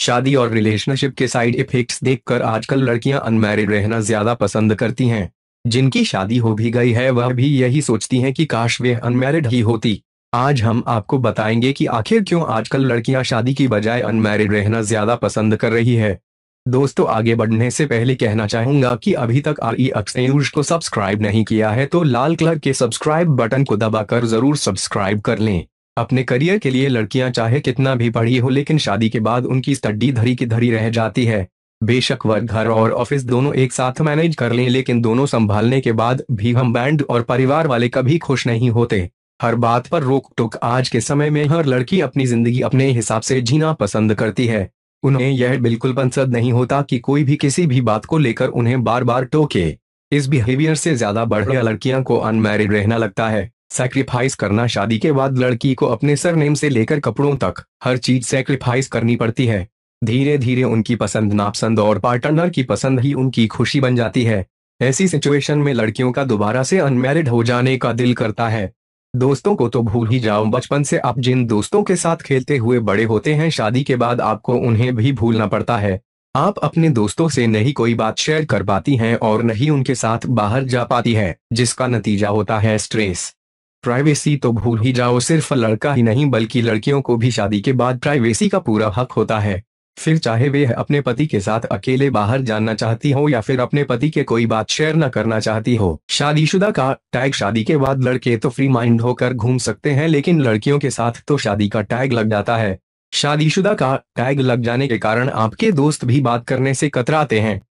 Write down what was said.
शादी और रिलेशनशिप के साइड इफेक्ट्स देखकर आजकल लड़कियां अनमैरिड रहना ज्यादा पसंद करती हैं जिनकी शादी हो भी गई है वह भी यही सोचती हैं कि काश वे अनमैरिड ही होती आज हम आपको बताएंगे कि आखिर क्यों आजकल लड़कियां शादी की बजाय अनमैरिड रहना ज्यादा पसंद कर रही है दोस्तों आगे बढ़ने से पहले कहना चाहूंगा कि अभी तक आर ई e को सब्सक्राइब नहीं किया है तो लाल कलर के सब्सक्राइब बटन को दबाकर जरूर सब्सक्राइब कर लें अपने करियर के लिए लड़कियां चाहे कितना भी पढ़ी हो लेकिन शादी के बाद उनकी स्टडी धरी की धरी रह जाती है बेशक वह घर और ऑफिस दोनों एक साथ मैनेज कर लें लेकिन दोनों संभालने के बाद भी हम बैंड और परिवार वाले कभी खुश नहीं होते हर बात पर रोक टोक आज के समय में हर लड़की अपनी जिंदगी अपने हिसाब से जीना पसंद करती है उन्हें यह बिल्कुल पसंद नहीं होता कि कोई भी किसी भी बात को लेकर उन्हें बार बार टोके इस बिहेवियर से ज्यादा बढ़ गया लड़कियां को अनमैरिड रहना लगता है सैक्रिफाइस करना शादी के बाद लड़की को अपने सरनेम से लेकर कपड़ों तक हर चीज सैक्रिफाइस करनी पड़ती है धीरे धीरे उनकी पसंद नापसंद और पार्टनर की पसंद ही उनकी खुशी बन जाती है ऐसी सिचुएशन में लड़कियों का दोबारा से अनमेरिड हो जाने का दिल करता है दोस्तों को तो भूल ही जाओ बचपन से आप जिन दोस्तों के साथ खेलते हुए बड़े होते हैं शादी के बाद आपको उन्हें भी भूलना पड़ता है आप अपने दोस्तों से नहीं कोई बात शेयर कर पाती हैं और नहीं उनके साथ बाहर जा पाती है जिसका नतीजा होता है स्ट्रेस प्राइवेसी तो भूल ही जाओ सिर्फ लड़का ही नहीं बल्कि लड़कियों को भी शादी के बाद प्राइवेसी का पूरा हक होता है फिर चाहे वे अपने पति के साथ अकेले बाहर जाना चाहती हो या फिर अपने पति के कोई बात शेयर न करना चाहती हो शादीशुदा का टैग शादी के बाद लड़के तो फ्री माइंड होकर घूम सकते हैं लेकिन लड़कियों के साथ तो शादी का टैग लग जाता है शादीशुदा का टैग लग जाने के कारण आपके दोस्त भी बात करने से कतराते हैं